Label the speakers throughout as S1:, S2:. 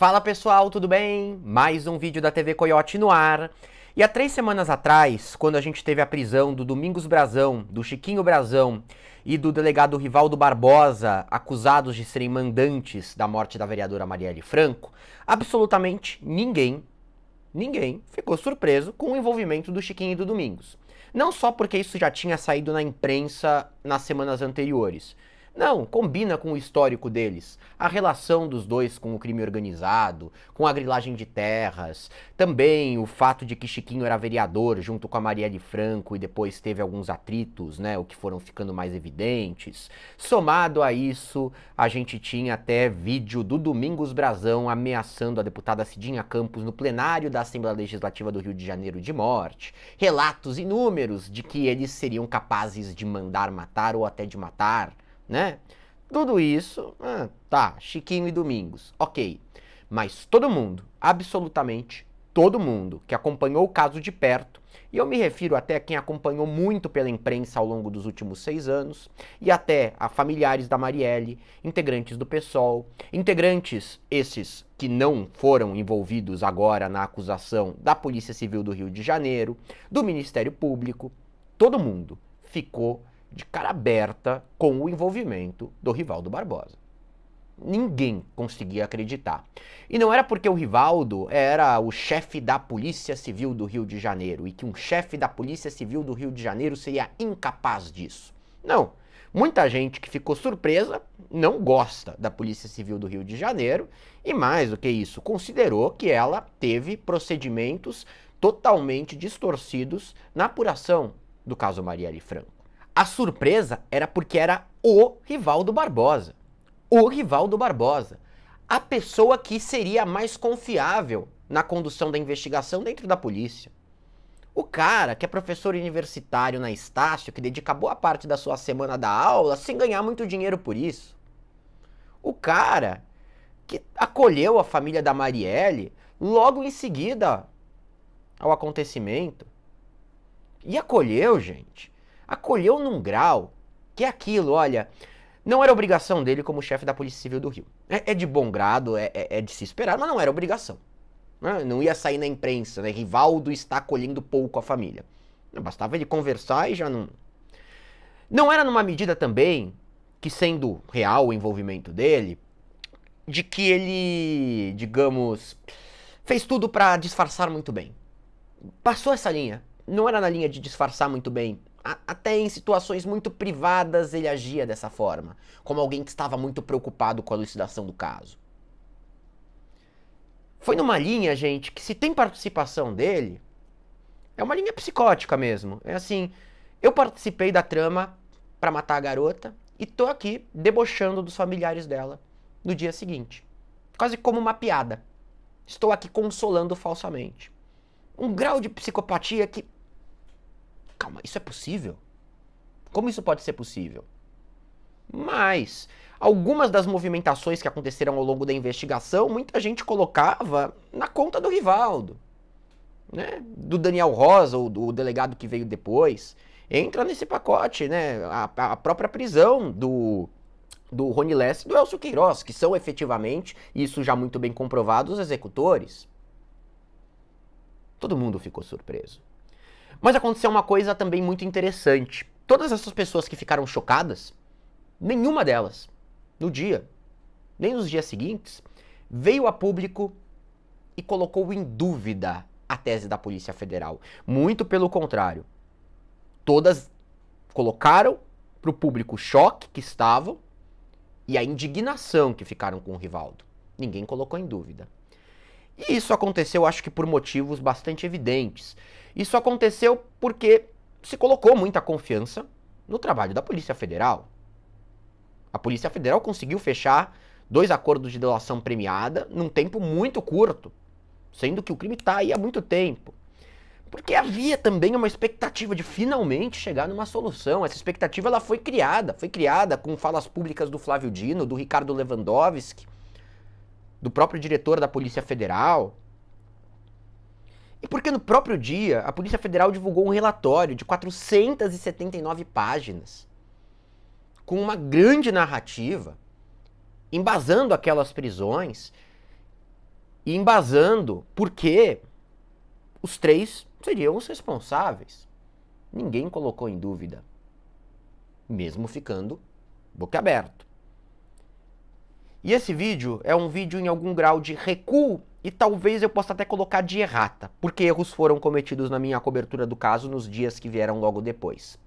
S1: Fala pessoal, tudo bem? Mais um vídeo da TV Coyote no ar. E há três semanas atrás, quando a gente teve a prisão do Domingos Brazão, do Chiquinho Brazão e do delegado Rivaldo Barbosa, acusados de serem mandantes da morte da vereadora Marielle Franco, absolutamente ninguém, ninguém ficou surpreso com o envolvimento do Chiquinho e do Domingos. Não só porque isso já tinha saído na imprensa nas semanas anteriores, não, combina com o histórico deles. A relação dos dois com o crime organizado, com a grilagem de terras, também o fato de que Chiquinho era vereador junto com a Marielle Franco e depois teve alguns atritos, né, o que foram ficando mais evidentes. Somado a isso, a gente tinha até vídeo do Domingos Brazão ameaçando a deputada Cidinha Campos no plenário da Assembleia Legislativa do Rio de Janeiro de morte. Relatos inúmeros de que eles seriam capazes de mandar matar ou até de matar né? Tudo isso, ah, tá, Chiquinho e Domingos, ok. Mas todo mundo, absolutamente todo mundo que acompanhou o caso de perto, e eu me refiro até a quem acompanhou muito pela imprensa ao longo dos últimos seis anos, e até a familiares da Marielle, integrantes do PSOL, integrantes esses que não foram envolvidos agora na acusação da Polícia Civil do Rio de Janeiro, do Ministério Público, todo mundo ficou de cara aberta com o envolvimento do Rivaldo Barbosa. Ninguém conseguia acreditar. E não era porque o Rivaldo era o chefe da Polícia Civil do Rio de Janeiro e que um chefe da Polícia Civil do Rio de Janeiro seria incapaz disso. Não. Muita gente que ficou surpresa não gosta da Polícia Civil do Rio de Janeiro e, mais do que isso, considerou que ela teve procedimentos totalmente distorcidos na apuração do caso Marielle Franco. A surpresa era porque era o rival do Barbosa. O rival do Barbosa. A pessoa que seria mais confiável na condução da investigação dentro da polícia. O cara que é professor universitário na Estácio, que dedica boa parte da sua semana da aula sem ganhar muito dinheiro por isso. O cara que acolheu a família da Marielle logo em seguida ao acontecimento. E acolheu, gente acolheu num grau que é aquilo, olha, não era obrigação dele como chefe da Polícia Civil do Rio. É, é de bom grado, é, é, é de se esperar, mas não era obrigação. Né? Não ia sair na imprensa, né? Rivaldo está acolhendo pouco a família. Bastava ele conversar e já não. Não era numa medida também que, sendo real o envolvimento dele, de que ele, digamos, fez tudo para disfarçar muito bem. Passou essa linha. Não era na linha de disfarçar muito bem até em situações muito privadas ele agia dessa forma, como alguém que estava muito preocupado com a elucidação do caso. Foi numa linha, gente, que se tem participação dele, é uma linha psicótica mesmo. É assim, eu participei da trama para matar a garota e tô aqui debochando dos familiares dela no dia seguinte. Quase como uma piada. Estou aqui consolando falsamente. Um grau de psicopatia que calma, isso é possível? Como isso pode ser possível? Mas algumas das movimentações que aconteceram ao longo da investigação, muita gente colocava na conta do Rivaldo, né? Do Daniel Rosa, o, delegado que veio depois, entra nesse pacote, né? A, a própria prisão do do Rony Less e do Elcio Queiroz, que são efetivamente, isso já muito bem comprovado, os executores. Todo mundo ficou surpreso. Mas aconteceu uma coisa também muito interessante. Todas essas pessoas que ficaram chocadas, nenhuma delas, no dia, nem nos dias seguintes, veio a público e colocou em dúvida a tese da Polícia Federal. Muito pelo contrário. Todas colocaram para o público o choque que estavam e a indignação que ficaram com o Rivaldo. Ninguém colocou em dúvida. E isso aconteceu, acho que por motivos bastante evidentes. Isso aconteceu porque se colocou muita confiança no trabalho da Polícia Federal. A Polícia Federal conseguiu fechar dois acordos de delação premiada num tempo muito curto, sendo que o crime está aí há muito tempo. Porque havia também uma expectativa de finalmente chegar numa solução. Essa expectativa ela foi criada, foi criada com falas públicas do Flávio Dino, do Ricardo Lewandowski, do próprio diretor da Polícia Federal, e porque no próprio dia, a Polícia Federal divulgou um relatório de 479 páginas, com uma grande narrativa, embasando aquelas prisões e embasando porque os três seriam os responsáveis. Ninguém colocou em dúvida, mesmo ficando boquiaberto. E esse vídeo é um vídeo em algum grau de recuo e talvez eu possa até colocar de errata, porque erros foram cometidos na minha cobertura do caso nos dias que vieram logo depois.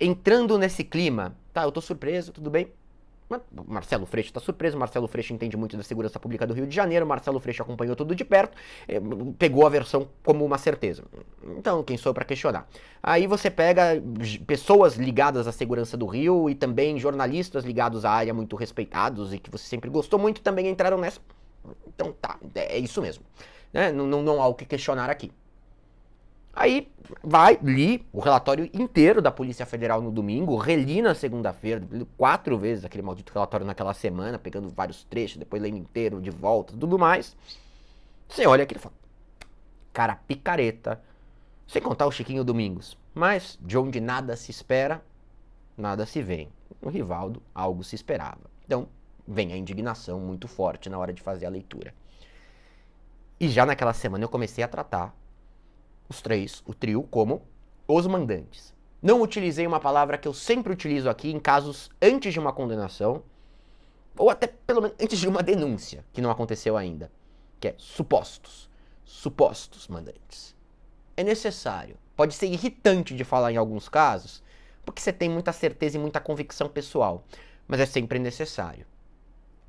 S1: Entrando nesse clima, tá, eu tô surpreso, tudo bem. Marcelo Freixo está surpreso, Marcelo Freixo entende muito da segurança pública do Rio de Janeiro, Marcelo Freixo acompanhou tudo de perto, eh, pegou a versão como uma certeza. Então, quem sou para questionar? Aí você pega pessoas ligadas à segurança do Rio e também jornalistas ligados à área muito respeitados e que você sempre gostou muito também entraram nessa. Então tá, é, é isso mesmo. Né? Não, não, não há o que questionar aqui. Aí vai, li o relatório inteiro da Polícia Federal no domingo, reli na segunda-feira, quatro vezes aquele maldito relatório naquela semana, pegando vários trechos, depois lendo inteiro, de volta, tudo mais. Você olha aquilo e fala, cara picareta, sem contar o Chiquinho Domingos. Mas de onde nada se espera, nada se vem. O Rivaldo, algo se esperava. Então, vem a indignação muito forte na hora de fazer a leitura. E já naquela semana eu comecei a tratar os três, o trio, como os mandantes. Não utilizei uma palavra que eu sempre utilizo aqui em casos antes de uma condenação, ou até pelo menos antes de uma denúncia, que não aconteceu ainda, que é supostos. Supostos mandantes. É necessário. Pode ser irritante de falar em alguns casos, porque você tem muita certeza e muita convicção pessoal, mas é sempre necessário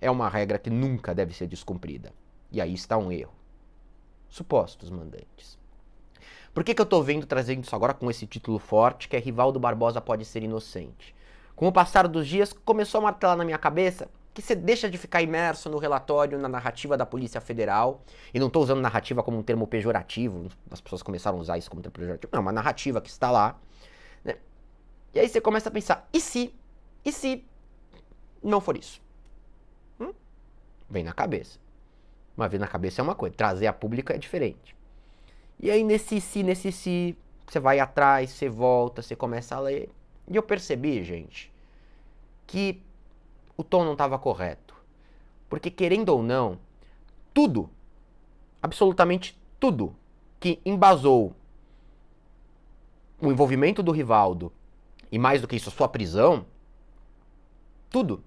S1: é uma regra que nunca deve ser descumprida. E aí está um erro. Supostos mandantes. Por que, que eu estou vendo trazendo isso agora com esse título forte, que é Rivaldo Barbosa pode ser inocente? Com o passar dos dias, começou a martelar na minha cabeça que você deixa de ficar imerso no relatório, na narrativa da Polícia Federal, e não estou usando narrativa como um termo pejorativo, as pessoas começaram a usar isso como um termo pejorativo, não, é uma narrativa que está lá. Né? E aí você começa a pensar, e se? E se não for isso? Vem na cabeça. Uma vez na cabeça é uma coisa, trazer a pública é diferente. E aí nesse si, nesse si, você vai atrás, você volta, você começa a ler. E eu percebi, gente, que o tom não estava correto. Porque querendo ou não, tudo, absolutamente tudo que embasou o envolvimento do Rivaldo e mais do que isso, a sua prisão, tudo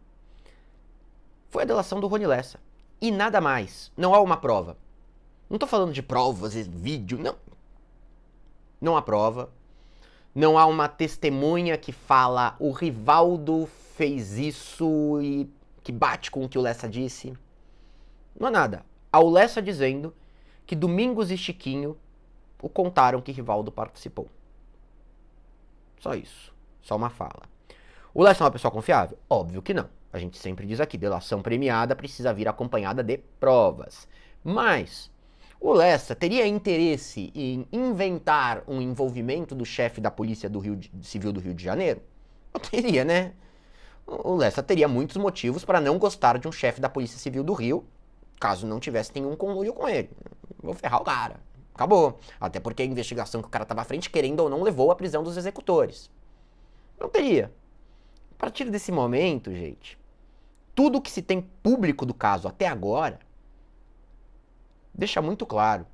S1: foi a delação do Rony Lessa. E nada mais. Não há uma prova. Não estou falando de provas, vídeo, não. Não há prova. Não há uma testemunha que fala o Rivaldo fez isso e que bate com o que o Lessa disse. Não há nada. Há o Lessa dizendo que Domingos e Chiquinho o contaram que Rivaldo participou. Só isso. Só uma fala. O Lessa é uma pessoa confiável? Óbvio que não. A gente sempre diz aqui, delação premiada precisa vir acompanhada de provas. Mas o Lessa teria interesse em inventar um envolvimento do chefe da Polícia do de, Civil do Rio de Janeiro? Não teria, né? O Lessa teria muitos motivos para não gostar de um chefe da Polícia Civil do Rio, caso não tivesse nenhum conluio com ele. Vou ferrar o cara. Acabou. Até porque a investigação que o cara estava à frente, querendo ou não, levou à prisão dos executores. Não teria. A partir desse momento, gente, tudo que se tem público do caso até agora deixa muito claro.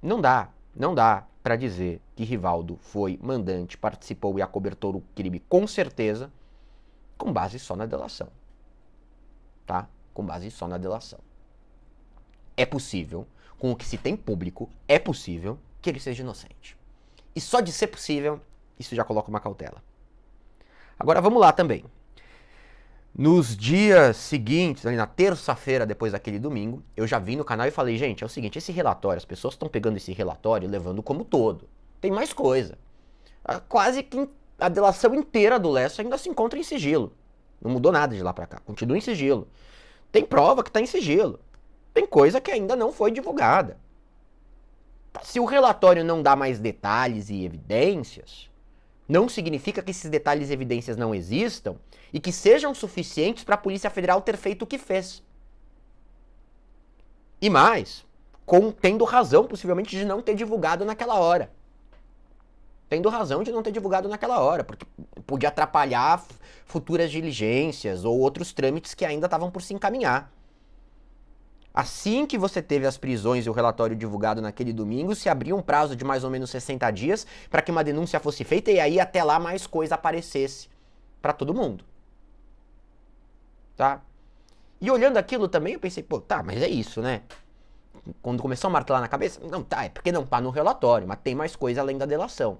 S1: Não dá, não dá para dizer que Rivaldo foi mandante, participou e acobertou o crime com certeza, com base só na delação. Tá? Com base só na delação. É possível, com o que se tem público, é possível que ele seja inocente. E só de ser possível, isso já coloca uma cautela. Agora vamos lá também. Nos dias seguintes, ali na terça-feira depois daquele domingo, eu já vim no canal e falei, gente, é o seguinte, esse relatório, as pessoas estão pegando esse relatório e levando como todo. Tem mais coisa. Ah, quase que a delação inteira do Leste ainda se encontra em sigilo. Não mudou nada de lá para cá, continua em sigilo. Tem prova que tá em sigilo. Tem coisa que ainda não foi divulgada. Se o relatório não dá mais detalhes e evidências, não significa que esses detalhes e evidências não existam e que sejam suficientes para a Polícia Federal ter feito o que fez. E mais, com, tendo razão possivelmente de não ter divulgado naquela hora. Tendo razão de não ter divulgado naquela hora, porque podia atrapalhar futuras diligências ou outros trâmites que ainda estavam por se encaminhar. Assim que você teve as prisões e o relatório divulgado naquele domingo, se abriu um prazo de mais ou menos 60 dias para que uma denúncia fosse feita e aí até lá mais coisa aparecesse para todo mundo. Tá? E olhando aquilo também, eu pensei, pô, tá, mas é isso, né? Quando começou a martelar na cabeça, não, tá, é porque não tá no relatório, mas tem mais coisa além da delação.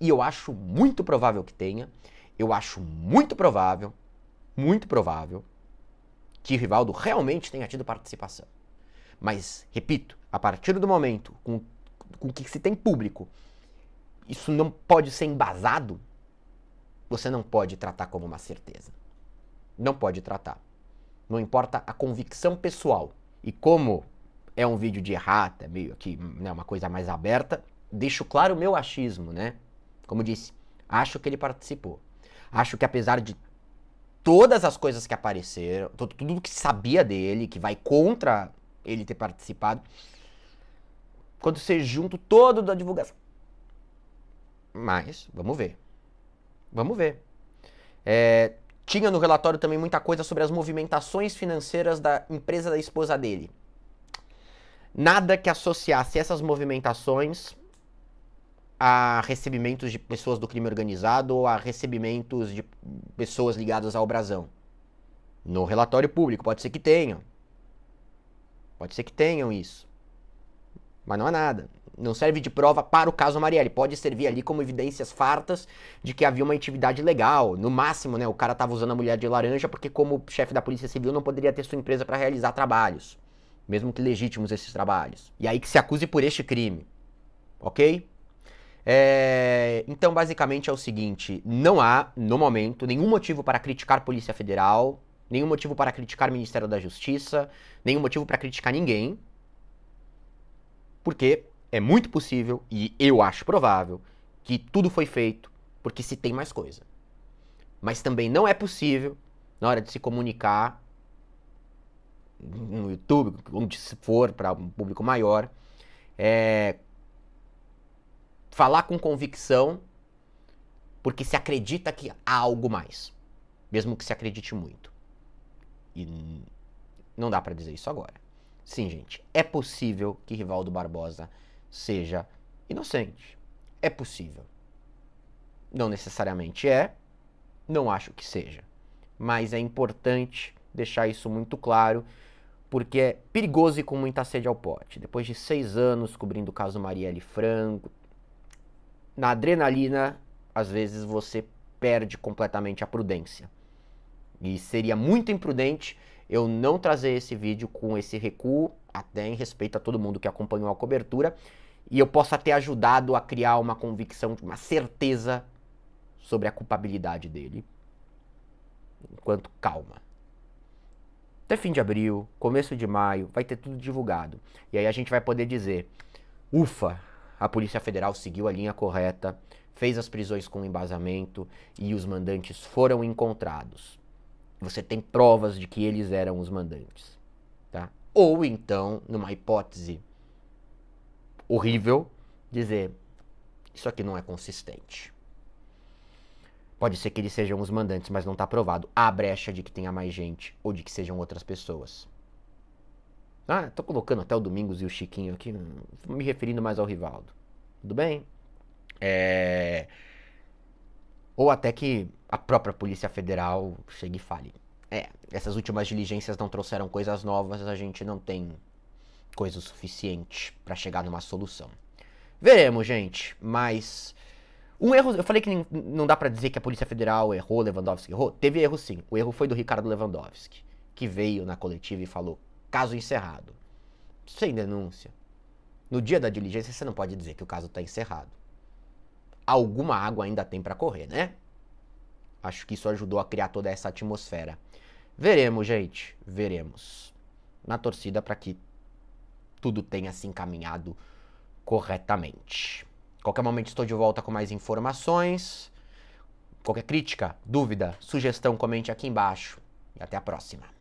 S1: E eu acho muito provável que tenha. Eu acho muito provável, muito provável que Rivaldo realmente tenha tido participação. Mas, repito, a partir do momento com, com que se tem público, isso não pode ser embasado, você não pode tratar como uma certeza. Não pode tratar. Não importa a convicção pessoal. E como é um vídeo de errata, é meio que né, uma coisa mais aberta, deixo claro o meu achismo, né? Como disse, acho que ele participou. Acho que apesar de todas as coisas que apareceram, tudo, que se sabia dele, que vai contra ele ter participado, quando você junta todo da divulgação. Mas, vamos ver. Vamos ver. É, tinha no relatório também muita coisa sobre as movimentações financeiras da empresa da esposa dele. Nada que associasse essas movimentações a recebimentos de pessoas do crime organizado ou a recebimentos de pessoas ligadas ao brasão. No relatório público, pode ser que tenham. Pode ser que tenham isso. Mas não há nada. Não serve de prova para o caso Marielle. Pode servir ali como evidências fartas de que havia uma atividade legal. No máximo, né, o cara estava usando a mulher de laranja porque, como chefe da Polícia Civil, não poderia ter sua empresa para realizar trabalhos. Mesmo que legítimos esses trabalhos. E aí que se acuse por este crime. Ok? É, então, basicamente é o seguinte: não há, no momento, nenhum motivo para criticar Polícia Federal, nenhum motivo para criticar Ministério da Justiça, nenhum motivo para criticar ninguém, porque é muito possível, e eu acho provável, que tudo foi feito porque se tem mais coisa. Mas também não é possível, na hora de se comunicar no YouTube, onde se for, para um público maior, é, falar com convicção, porque se acredita que há algo mais, mesmo que se acredite muito. E não dá para dizer isso agora. Sim, gente, é possível que Rivaldo Barbosa seja inocente. É possível. Não necessariamente é, não acho que seja. Mas é importante deixar isso muito claro, porque é perigoso e com muita sede ao pote. Depois de seis anos cobrindo o caso Marielle Franco, na adrenalina, às vezes você perde completamente a prudência. E seria muito imprudente eu não trazer esse vídeo com esse recuo, até em respeito a todo mundo que acompanhou a cobertura, e eu possa ter ajudado a criar uma convicção, uma certeza sobre a culpabilidade dele. Enquanto calma. Até fim de abril, começo de maio, vai ter tudo divulgado. E aí a gente vai poder dizer: ufa, a Polícia Federal seguiu a linha correta, fez as prisões com embasamento e os mandantes foram encontrados. Você tem provas de que eles eram os mandantes. Tá? Ou então, numa hipótese horrível, dizer: isso aqui não é consistente. Pode ser que eles sejam os mandantes, mas não está provado. Há brecha de que tenha mais gente ou de que sejam outras pessoas. Ah, tô colocando até o Domingos e o Chiquinho aqui, me referindo mais ao Rivaldo. Tudo bem? É... Ou até que a própria Polícia Federal chegue e fale. É, essas últimas diligências não trouxeram coisas novas, a gente não tem coisa o suficiente para chegar numa solução. Veremos, gente, mas um erro, eu falei que não dá para dizer que a Polícia Federal errou, Lewandowski errou. Teve erro sim. O erro foi do Ricardo Lewandowski, que veio na coletiva e falou: Caso encerrado. Sem denúncia. No dia da diligência, você não pode dizer que o caso está encerrado. Alguma água ainda tem para correr, né? Acho que isso ajudou a criar toda essa atmosfera. Veremos, gente. Veremos. Na torcida para que tudo tenha se encaminhado corretamente. Qualquer momento estou de volta com mais informações. Qualquer crítica, dúvida, sugestão, comente aqui embaixo. E até a próxima.